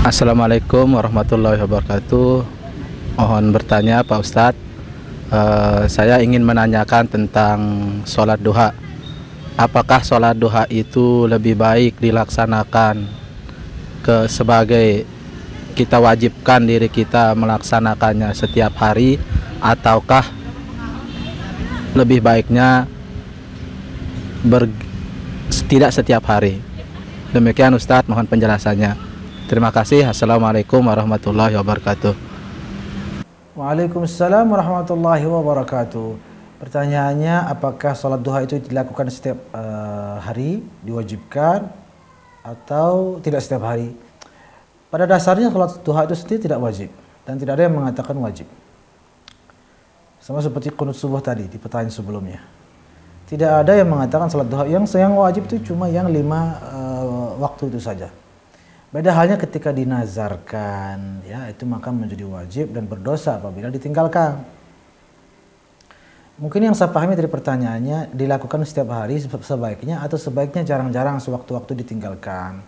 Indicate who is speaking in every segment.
Speaker 1: Assalamualaikum warahmatullahi wabarakatuh. Mohon bertanya Pak Ustadz, uh, saya ingin menanyakan tentang sholat duha. Apakah sholat duha itu lebih baik dilaksanakan ke sebagai kita wajibkan diri kita melaksanakannya setiap hari, ataukah lebih baiknya ber, tidak setiap hari? Demikian Ustadz, mohon penjelasannya. Terima kasih. Assalamualaikum warahmatullahi wabarakatuh.
Speaker 2: Waalaikumsalam warahmatullahi wabarakatuh. Pertanyaannya, apakah sholat duha itu dilakukan setiap uh, hari, diwajibkan, atau tidak setiap hari? Pada dasarnya sholat duha itu sendiri tidak wajib, dan tidak ada yang mengatakan wajib. Sama seperti kunut subuh tadi, di pertanyaan sebelumnya. Tidak ada yang mengatakan sholat duha yang, yang wajib itu cuma yang lima uh, waktu itu saja. Beda halnya ketika dinazarkan, ya itu maka menjadi wajib dan berdosa apabila ditinggalkan. Mungkin yang saya pahami dari pertanyaannya, dilakukan setiap hari sebaiknya atau sebaiknya jarang-jarang sewaktu-waktu ditinggalkan.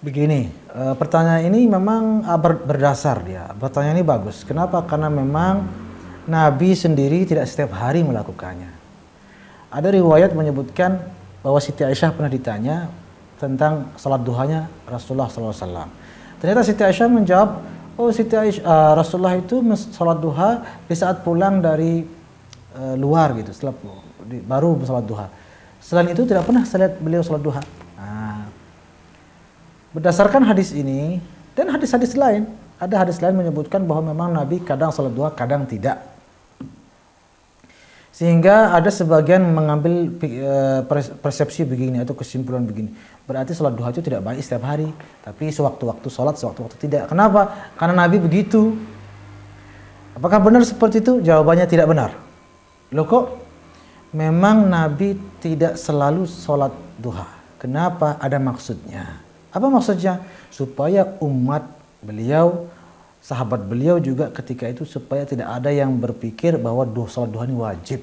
Speaker 2: Begini, e, pertanyaan ini memang ah, berdasar dia. Pertanyaan ini bagus. Kenapa? Karena memang Nabi sendiri tidak setiap hari melakukannya. Ada riwayat menyebutkan bahwa Siti Aisyah pernah ditanya, tentang salat duhanya Rasulullah SAW. Ternyata Siti Aisyah menjawab, oh Siti Aisyah, uh, Rasulullah itu salat duha di saat pulang dari uh, luar gitu, setelah di, baru salat duha. Selain itu tidak pernah saya lihat beliau salat duha. Ah. berdasarkan hadis ini dan hadis-hadis lain, ada hadis lain menyebutkan bahwa memang Nabi kadang salat duha, kadang tidak. Sehingga ada sebagian mengambil eh, persepsi begini atau kesimpulan begini. Berarti sholat duha itu tidak baik setiap hari. Tapi sewaktu-waktu sholat, sewaktu-waktu tidak. Kenapa? Karena Nabi begitu. Apakah benar seperti itu? Jawabannya tidak benar. Loh kok? Memang Nabi tidak selalu sholat duha. Kenapa? Ada maksudnya. Apa maksudnya? Supaya umat beliau sahabat beliau juga ketika itu supaya tidak ada yang berpikir bahwa salat duha ini wajib.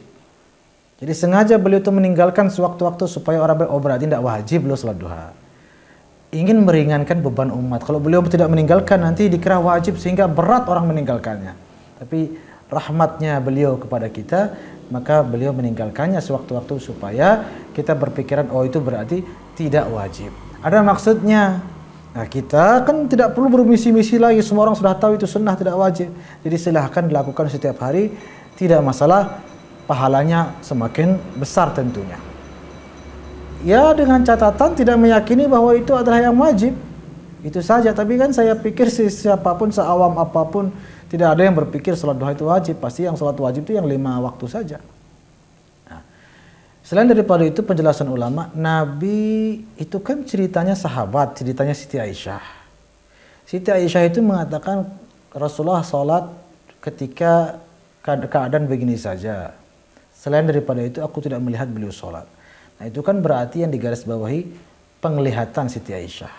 Speaker 2: Jadi sengaja beliau itu meninggalkan sewaktu-waktu supaya orang oh berarti tidak wajib loh salat duha. Ingin meringankan beban umat. Kalau beliau tidak meninggalkan nanti dikira wajib sehingga berat orang meninggalkannya. Tapi rahmatnya beliau kepada kita maka beliau meninggalkannya sewaktu-waktu supaya kita berpikiran oh itu berarti tidak wajib. Ada maksudnya Nah kita kan tidak perlu bermisi-misi lagi, semua orang sudah tahu itu sunnah tidak wajib. Jadi silahkan dilakukan setiap hari, tidak masalah, pahalanya semakin besar tentunya. Ya dengan catatan tidak meyakini bahwa itu adalah yang wajib, itu saja. Tapi kan saya pikir siapapun, seawam apapun, tidak ada yang berpikir sholat duha itu wajib. Pasti yang sholat wajib itu yang lima waktu saja. Selain daripada itu penjelasan ulama, Nabi itu kan ceritanya sahabat, ceritanya Siti Aisyah. Siti Aisyah itu mengatakan Rasulullah sholat ketika keadaan begini saja. Selain daripada itu aku tidak melihat beliau sholat. Nah itu kan berarti yang digarisbawahi penglihatan Siti Aisyah.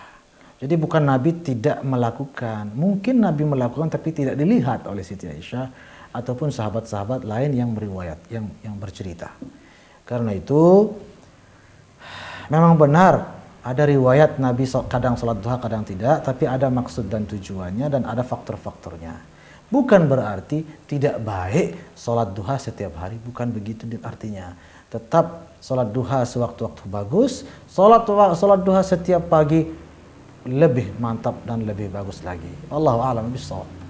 Speaker 2: Jadi bukan Nabi tidak melakukan. Mungkin Nabi melakukan tapi tidak dilihat oleh Siti Aisyah ataupun sahabat-sahabat lain yang meriwayat, yang yang bercerita. Karena itu memang benar ada riwayat Nabi kadang sholat duha kadang tidak, tapi ada maksud dan tujuannya dan ada faktor-faktornya. Bukan berarti tidak baik sholat duha setiap hari, bukan begitu artinya. Tetap sholat duha sewaktu-waktu bagus, sholat, sholat duha setiap pagi lebih mantap dan lebih bagus lagi. Allahu a'lam bishawab.